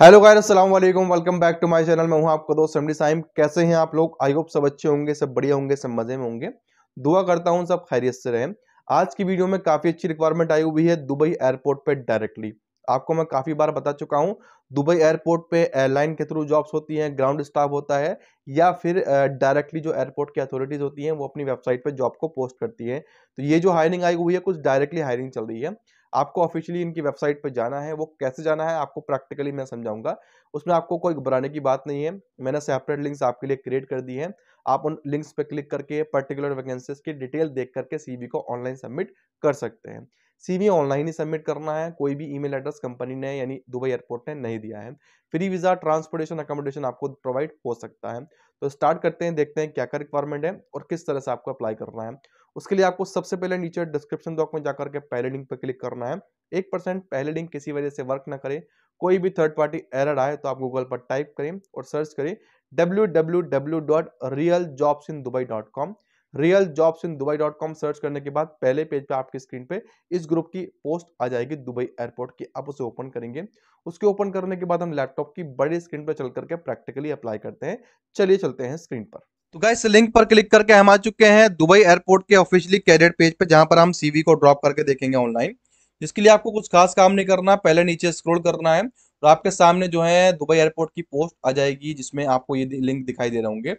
hello गायर वालेकुम welcome back to my channel मैं हूं आपका दोस्त रमडी साइम कैसे हैं आप लोग आई होप सब अच्छे होंगे सब बढ़िया होंगे सब मज़े में होंगे दुआ करता हूं सब खैरियत से रहें आज की वीडियो में काफ़ी अच्छी रिक्वायरमेंट आई हुई है दुबई एयरपोर्ट पे डायरेक्टली आपको मैं काफ़ी बार बता चुका हूँ दुबई एयरपोर्ट पे एयरलाइन के थ्रू जॉब्स होती हैं ग्राउंड स्टाफ होता है या फिर डायरेक्टली जो एयरपोर्ट की अथॉरिटीज़ होती हैं वो अपनी वेबसाइट पर जॉब को पोस्ट करती है तो ये जो हायरिंग आई हुई है कुछ डायरेक्टली हायरिंग चल रही है आपको ऑफिशियली इनकी वेबसाइट पर जाना है वो कैसे जाना है आपको प्रैक्टिकली मैं समझाऊंगा उसमें आपको कोई घबराने की बात नहीं है मैंने सेपरेट लिंक्स आपके लिए क्रिएट कर दी है आप उन लिंक्स पर क्लिक करके पर्टिकुलर वैकेंसीज की डिटेल देख करके सी को ऑनलाइन सबमिट कर सकते हैं सी ऑनलाइन ही सबमिट करना है कोई भी ईमेल एड्रेस कंपनी ने यानी दुबई एयरपोर्ट ने नहीं दिया है फ्री वीज़ा ट्रांसपोर्टेशन अकोमोडेशन आपको प्रोवाइड हो सकता है तो स्टार्ट करते हैं देखते हैं क्या क्या रिक्वायरमेंट है और किस तरह से आपको अप्लाई करना है उसके लिए आपको सबसे पहले नीचे डिस्क्रिप्शन बॉक्स में जाकर के पहले लिंक पर क्लिक करना है एक परसेंट पहले लिंक किसी वजह से वर्क ना करे कोई भी थर्ड पार्टी एरर आए तो आप गूगल पर टाइप करें और सर्च करें W W W dot real jobs in Dubai dot com real jobs in Dubai dot com search करने के बाद पहले पेज पे आपकी स्क्रीन पे इस ग्रुप की पोस्ट आ जाएगी दुबई एयरपोर्ट की आप उसे ओपन करेंगे उसके ओपन करने के बाद हम लैपटॉप की बड़ी स्क्रीन पर चल करके प्रैक्टिकली अप्लाई करते हैं चलिए चलते हैं स्क्रीन पर तो गाइस लिंक पर क्लिक करके हम आ चुके हैं दुबई एयरपोर्ट के ऑफिशियली कैडेट पेज पे जहां पर हम सीवी को ड्रॉप करके देखेंगे ऑनलाइन जिसके लिए आपको कुछ खास काम नहीं करना पहले नीचे स्क्रॉल करना है और आपके सामने जो है दुबई एयरपोर्ट की पोस्ट आ जाएगी जिसमें आपको ये लिंक दिखाई दे रहे होंगे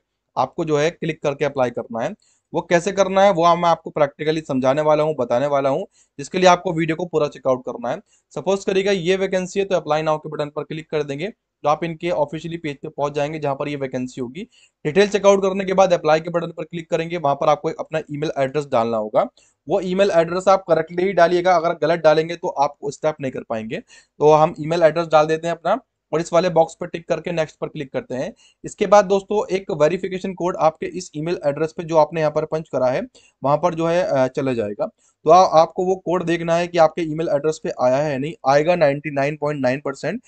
आपको जो है क्लिक करके अप्लाई करना है वो कैसे करना है वो मैं आपको प्रैक्टिकली समझाने वाला हूँ बताने वाला हूँ जिसके लिए आपको वीडियो को पूरा चेकआउट करना है सपोज करिएगा ये वैकेंसी है तो अप्लाई नाउ के बटन पर क्लिक कर देंगे तो आप इनके ऑफिशियली पेज पे पहुंच जाएंगे जहां पर ये वैकेंसी होगी डिटेल चेकआउट करने के बाद अप्लाई के बटन पर क्लिक करेंगे वहां पर आपको अपना ईमेल एड्रेस डालना होगा वो ईमेल एड्रेस आप करेक्टली ही डालिएगा अगर गलत डालेंगे तो आप स्टेप नहीं कर पाएंगे तो हम ईमेल एड्रेस डाल देते हैं अपना और इस वाले बॉक्स पर टिक करके नेक्स्ट पर क्लिक करते हैं इसके बाद दोस्तों एक वेरिफिकेशन कोड आपके इस ईमेल एड्रेस पे जो आपने यहाँ पर पंच करा है वहां पर जो है चला जाएगा तो आ, आपको वो कोड देखना है कि आपके ईमेल एड्रेस पे आया है नहीं आएगा 99.9 परसेंट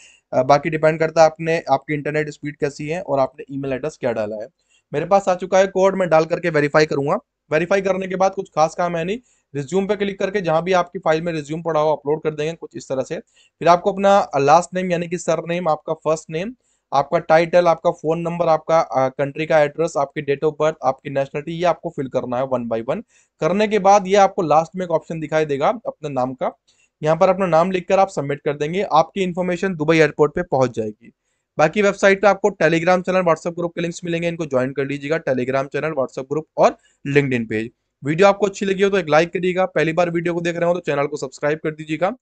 बाकी डिपेंड करता है आपने आपकी इंटरनेट स्पीड कैसी है और आपने ई एड्रेस क्या डाला है मेरे पास आ चुका है कोड मैं डाल करके वेरीफाई करूंगा वेरीफाई करने के बाद कुछ खास काम है नहीं रिज्यूम पे क्लिक करके जहां भी आपकी फाइल में रिज्यूम पड़ा हो अपलोड कर देंगे कुछ इस तरह से फिर आपको अपना लास्ट नेम यानी कि सर नेम आपका फर्स्ट नेम आपका टाइटल आपका फोन नंबर आपका कंट्री का एड्रेस आपकी डेट ऑफ बर्थ आपकी नेशनलिटी ये आपको फिल करना है वन बाई वन करने के बाद ये आपको लास्ट में एक ऑप्शन दिखाई देगा अपने नाम का यहाँ पर अपना नाम लिखकर आप सबमिट कर देंगे आपकी इन्फॉर्मेशन दुबई एयरपोर्ट पे पहुंच जाएगी बाकी वेबसाइट पे आपको टेलीग्राम चैनल व्हाट्सएप ग्रुप के लिंक्स मिलेंगे इनको ज्वाइन कर लीजिएगा टेलीग्राम चैनल व्हाट्सएप ग्रुप और लिंकड पेज वीडियो आपको अच्छी लगी हो तो एक लाइक करिएगा पहली बार वीडियो को देख रहे हो तो चैनल को सब्सक्राइब कर दीजिएगा